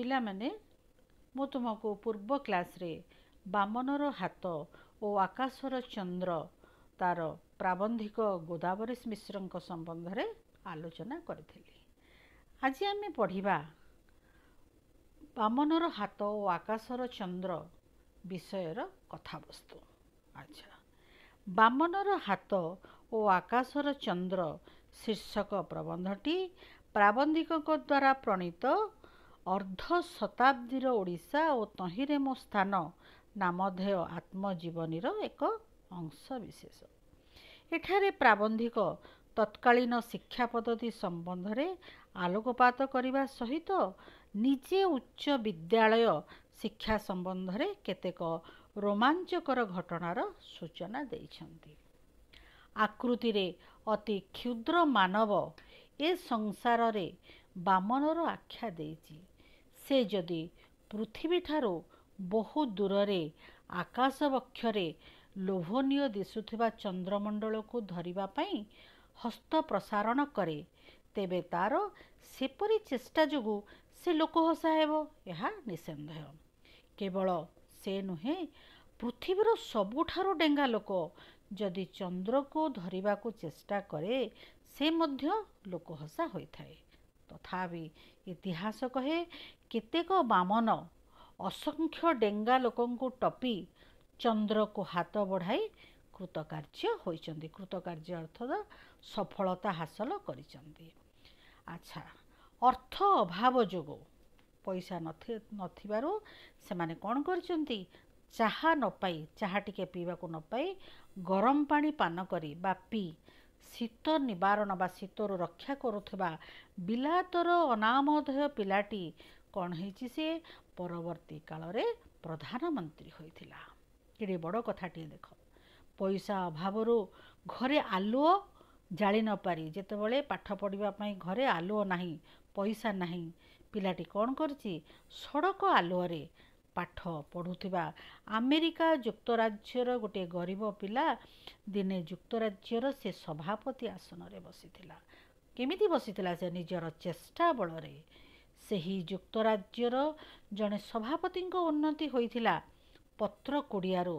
ପିଲାମାନେ ମୁଁ ତୁମକୁ ପୂର୍ବ କ୍ଲାସ୍ରେ ବାମନର ହାତ ଓ ଆକାଶର ଚନ୍ଦ୍ର ତା'ର ପ୍ରାବନ୍ଧିକ ଗୋଦାବରୀଶ ମିଶ୍ରଙ୍କ ସମ୍ବନ୍ଧରେ ଆଲୋଚନା କରିଥିଲି ଆଜି ଆମେ ପଢ଼ିବା ବାମନର ହାତ ଓ ଆକାଶର ଚନ୍ଦ୍ର ବିଷୟର କଥାବସ୍ତୁ ଆଚ୍ଛା ବାମନର ହାତ ଓ ଆକାଶର ଚନ୍ଦ୍ର ଶୀର୍ଷକ ପ୍ରବନ୍ଧଟି ପ୍ରାବନ୍ଧିକଙ୍କ ଦ୍ୱାରା ପ୍ରଣୀତ ଅର୍ଦ୍ଧ ଶତାବ୍ଦୀର ଓଡ଼ିଶା ଓ ତହିଁରେ ମୋ ସ୍ଥାନ ନାମଧେୟ ଆତ୍ମଜୀବନୀର ଏକ ଅଂଶବିଶେଷ ଏଠାରେ ପ୍ରାବନ୍ଧିକ ତତ୍କାଳୀନ ଶିକ୍ଷା ପଦ୍ଧତି ସମ୍ବନ୍ଧରେ ଆଲୋକପାତ କରିବା ସହିତ ନିଜେ ଉଚ୍ଚ ବିଦ୍ୟାଳୟ ଶିକ୍ଷା ସମ୍ବନ୍ଧରେ କେତେକ ରୋମାଞ୍ଚକର ଘଟଣାର ସୂଚନା ଦେଇଛନ୍ତି ଆକୃତିରେ ଅତି କ୍ଷୁଦ୍ର ମାନବ ଏ ସଂସାରରେ ବାମନର ଆଖ୍ୟା ଦେଇଛି ସେ ଯଦି ପୃଥିବୀଠାରୁ ବହୁ ଦୂରରେ ଆକାଶ ବକ୍ଷରେ ଲୋଭନୀୟ ଦିଶୁଥିବା ଚନ୍ଦ୍ରମଣ୍ଡଳକୁ ଧରିବା ପାଇଁ ହସ୍ତ ପ୍ରସାରଣ କରେ ତେବେ ତା'ର ସେପରି ଚେଷ୍ଟା ଯୋଗୁଁ ସେ ଲୋକହସା ହେବ ଏହା ନିସନ୍ଦେହ କେବଳ ସେ ନୁହେଁ ପୃଥିବୀର ସବୁଠାରୁ ଡେଙ୍ଗା ଲୋକ ଯଦି ଚନ୍ଦ୍ରକୁ ଧରିବାକୁ ଚେଷ୍ଟା କରେ ସେ ମଧ୍ୟ ଲୋକହସା ହୋଇଥାଏ ତଥାପି ଇତିହାସ କହେ କେତେକ ବାମନ ଅସଂଖ୍ୟ ଡେଙ୍ଗା ଲୋକଙ୍କୁ ଟପି ଚନ୍ଦ୍ରକୁ ହାତ ବଢ଼ାଇ କୃତକାର୍ଯ୍ୟ ହୋଇଛନ୍ତି କୃତକାର୍ଯ୍ୟ ଅର୍ଥ ସଫଳତା ହାସଲ କରିଛନ୍ତି ଆଚ୍ଛା ଅର୍ଥ ଅଭାବ ଯୋଗୁଁ ପଇସା ନଥିବାରୁ ସେମାନେ କ'ଣ କରିଛନ୍ତି ଚାହା ନ ପାଇ ଚାହା ଟିକେ ପିଇବାକୁ ନ ପାଇ ଗରମ ପାଣି ପାନ କରି ବା ପିଇ ଶୀତ ନିବାରଣ ବା ଶୀତରୁ ରକ୍ଷା କରୁଥିବା ବିଲାତର ଅନାମଧେୟ ପିଲାଟି କ'ଣ ହେଇଛି ସେ ପରବର୍ତ୍ତୀ କାଳରେ ପ୍ରଧାନମନ୍ତ୍ରୀ ହୋଇଥିଲା କେଡ଼େ ବଡ଼ କଥାଟିଏ ଦେଖ ପଇସା ଅଭାବରୁ ଘରେ ଆଲୁଅ ଜାଳି ନପାରି ଯେତେବେଳେ ପାଠ ପଢ଼ିବା ପାଇଁ ଘରେ ଆଲୁଅ ନାହିଁ ପଇସା ନାହିଁ ପିଲାଟି କ'ଣ କରିଛି ସଡ଼କ ଆଲୁଅରେ ପାଠ ପଢ଼ୁଥିବା ଆମେରିକା ଯୁକ୍ତରାଜ୍ୟର ଗୋଟିଏ ଗରିବ ପିଲା ଦିନେ ଯୁକ୍ତରାଜ୍ୟର ସେ ସଭାପତି ଆସନରେ ବସିଥିଲା କେମିତି ବସିଥିଲା ସେ ନିଜର ଚେଷ୍ଟା ବଳରେ ସେହି ଯୁକ୍ତରାଜ୍ୟର ଜଣେ ସଭାପତିଙ୍କ ଉନ୍ନତି ହୋଇଥିଲା ପତ୍ର କୁଡ଼ିଆରୁ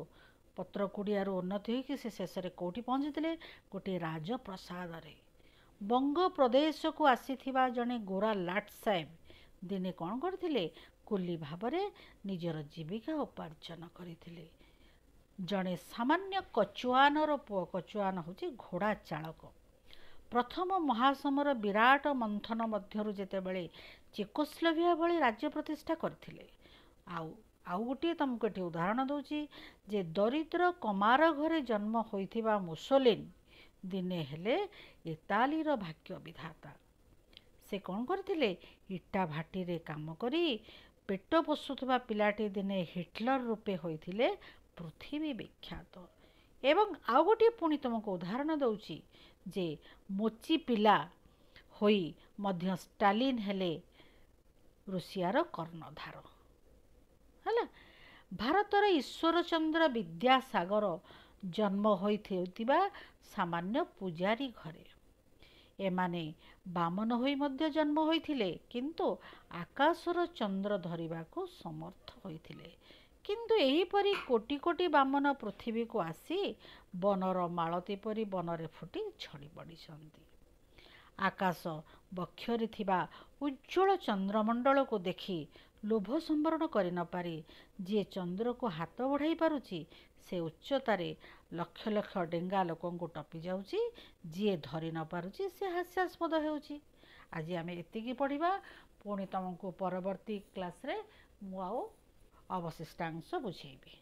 ପତ୍ର କୁଡ଼ିଆରୁ ଉନ୍ନତି ହୋଇକି ସେ ଶେଷରେ କେଉଁଠି ପହଞ୍ଚିଥିଲେ ଗୋଟିଏ ରାଜପ୍ରସାଦରେ ବଙ୍ଗ ପ୍ରଦେଶକୁ ଆସିଥିବା ଜଣେ ଗୋରା ଲାଟ୍ ସାହେବ ଦିନେ କ'ଣ କରିଥିଲେ କୁଲି ଭାବରେ ନିଜର ଜୀବିକା ଉପାର୍ଜନ କରିଥିଲେ ଜଣେ ସାମାନ୍ୟ କଚୁଆନର ପୁଅ କଚୁଆନ ହେଉଛି ଘୋଡ଼ା ଚାଳକ ପ୍ରଥମ ମହାସମର ବିରାଟ ମନ୍ଥନ ମଧ୍ୟରୁ ଯେତେବେଳେ ଚିକୋସ୍ଲୋଭିଆ ଭଳି ରାଜ୍ୟ ପ୍ରତିଷ୍ଠା କରିଥିଲେ ଆଉ ଆଉ ଗୋଟିଏ ତୁମକୁ ଏଠି ଉଦାହରଣ ଦେଉଛି ଯେ ଦରିଦ୍ର କମାର ଘରେ ଜନ୍ମ ହୋଇଥିବା ମୁସୋଲିନ ଦିନେ ହେଲେ ଇତାଲିର ଭାଗ୍ୟ ବିଧାତା ସେ କ'ଣ କରିଥିଲେ ଇଟା ଭାଟିରେ କାମ କରି ପେଟ ପୋଷୁଥିବା ପିଲାଟି ଦିନେ ହିଟଲର ରୂପେ ହୋଇଥିଲେ ପୃଥିବୀ ବିଖ୍ୟାତ ଏବଂ ଆଉ ଗୋଟିଏ ପୁଣି ତୁମକୁ ଉଦାହରଣ ଦେଉଛି ଯେ ମୋଚି ପିଲା ହୋଇ ମଧ୍ୟ ଷ୍ଟାଲିନ୍ ହେଲେ ରୁଷିଆର କର୍ଣ୍ଣଧାର ହେଲା ଭାରତର ଈଶ୍ୱରଚନ୍ଦ୍ର ବିଦ୍ୟାସାଗର ଜନ୍ମ ହୋଇଥିବା ସାମାନ୍ୟ ପୂଜାରୀ ଘରେ ଏମାନେ ବାମନ ହୋଇ ମଧ୍ୟ ଜନ୍ମ ହୋଇଥିଲେ କିନ୍ତୁ ଆକାଶର ଚନ୍ଦ୍ର ଧରିବାକୁ ସମର୍ଥ ହୋଇଥିଲେ କିନ୍ତୁ ଏହିପରି କୋଟି କୋଟି ବାମନ ପୃଥିବୀକୁ ଆସି ବନର ମାଳତୀ ପରି ବନରେ ଫୁଟି ଛଡ଼ି ପଡ଼ିଛନ୍ତି ଆକାଶ ବକ୍ଷରେ ଥିବା ଉଜ୍ଜ୍ୱଳ ଚନ୍ଦ୍ରମଣ୍ଡଳକୁ ଦେଖି ଲୋଭ ସମ୍ବରଣ କରି ନପାରି ଯିଏ ଚନ୍ଦ୍ରକୁ ହାତ ବଢ଼ାଇ ପାରୁଛି ସେ ଉଚ୍ଚତାରେ ଲକ୍ଷ ଲକ୍ଷ ଡେଙ୍ଗା ଲୋକଙ୍କୁ ଟପି ଯାଉଛି ଯିଏ ଧରି ନ ପାରୁଛି ସେ ହାସ୍ୟାସ୍ପଦ ହେଉଛି ଆଜି ଆମେ ଏତିକି ପଢ଼ିବା ପୁଣି ତୁମକୁ ପରବର୍ତ୍ତୀ କ୍ଲାସ୍ରେ ମୁଁ ଆଉ ଅବଶିଷ୍ଟାଂଶ ବୁଝେଇବି